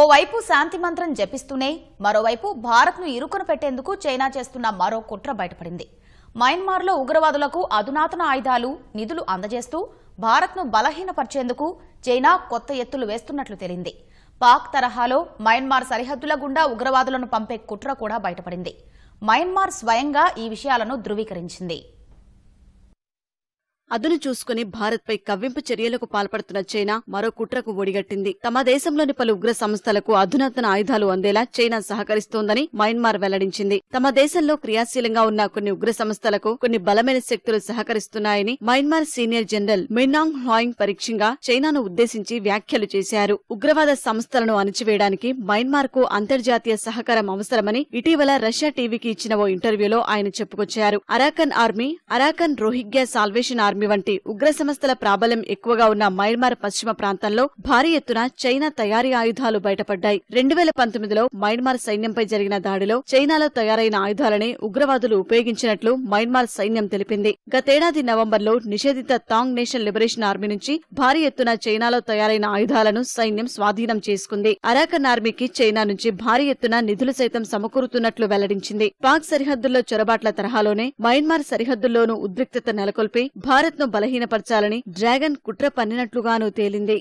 ఓవైపు శాంతి మంత్రం జపిస్తూనే మరోవైపు భారత్ను ఇరుకున పెట్టేందుకు చైనా చేస్తున్న మరో కుట్ర బయటపడింది మయన్మార్లో ఉగ్రవాదులకు అధునాతన ఆయుధాలు నిధులు అందజేస్తూ భారత్ను బలహీనపరిచేందుకు చైనా కొత్త ఎత్తులు వేస్తున్నట్లు తేలింది పాక్ తరహాలో మయన్మార్ సరిహద్దుల గుండా ఉగ్రవాదులను పంపే కుట్ర కూడా బయటపడింది మయన్మార్ స్వయంగా ఈ విషయాలను ధృవీకరించింది అదును చూసుకుని భారత్పై కవ్వింపు చర్యలకు పాల్పడుతున్న చైనా మరో కుట్రకు ఒడిగట్టింది తమ దేశంలోని పలు ఉగ్ర సంస్థలకు అధునాతన ఆయుధాలు అందేలా చైనా సహకరిస్తోందని మయన్మార్ వెల్లడించింది తమ దేశంలో క్రియాశీలంగా ఉన్న కొన్ని ఉగ్ర సంస్థలకు కొన్ని బలమైన శక్తులు సహకరిస్తున్నాయని Myanmar senior general Min Aung Hlaing పరీక్షంగా చైనాను ఉద్దేశించి వ్యాఖ్యలు చేశారు ఉగ్రవాద సంస్థలను అణచివేయడానికి మయన్మార్ కు అంతర్జాతీయ సహకారం అవసరమని ఇటీవల రష్యా టీవీకి ఇచ్చిన ఓ ఇంటర్వ్యూలో ఆయన చెప్పుకొచ్చారు అరాకన్ ఆర్మీ అరాకన్ రోహిగ్యా సాల్వేషన్ ఆర్మీ భూమి వంటి ఉగ్ర సంస్థల ప్రాబల్యం ఎక్కువగా ఉన్న మయన్మార్ పశ్చిమ ప్రాంతంలో భారీ ఎత్తున చైనా తయారీ ఆయుధాలు బయటపడ్డాయి రెండు వేల పంతొమ్మిదిలో మయన్మార్ సైన్యంపై జరిగిన దాడిలో చైనాలో తయారైన ఆయుధాలని ఉగ్రవాదులు ఉపయోగించినట్లు మయన్మార్ సైన్యం తెలిపింది గతేడాది నవంబర్లో నిషేధిత తాంగ్ నేషన్ లిబరేషన్ ఆర్మీ నుంచి భారీ ఎత్తున చైనాలో తయారైన ఆయుధాలను సైన్యం స్వాధీనం చేసుకుంది అరాకన్ ఆర్మీకి చైనా నుంచి భారీ ఎత్తున నిధులు సైతం సమకూరుతున్నట్లు వెల్లడించింది పాక్ సరిహద్దుల్లో చొరబాట్ల తరహాలోనే మయన్మార్ సరిహద్దుల్లోనూ ఉద్రిక్తత నెలకొల్పి భారీ భారత్ను బలహీనపరచాలని డ్రాగన్ కుట్ర పన్నినట్లుగానూ తేలింది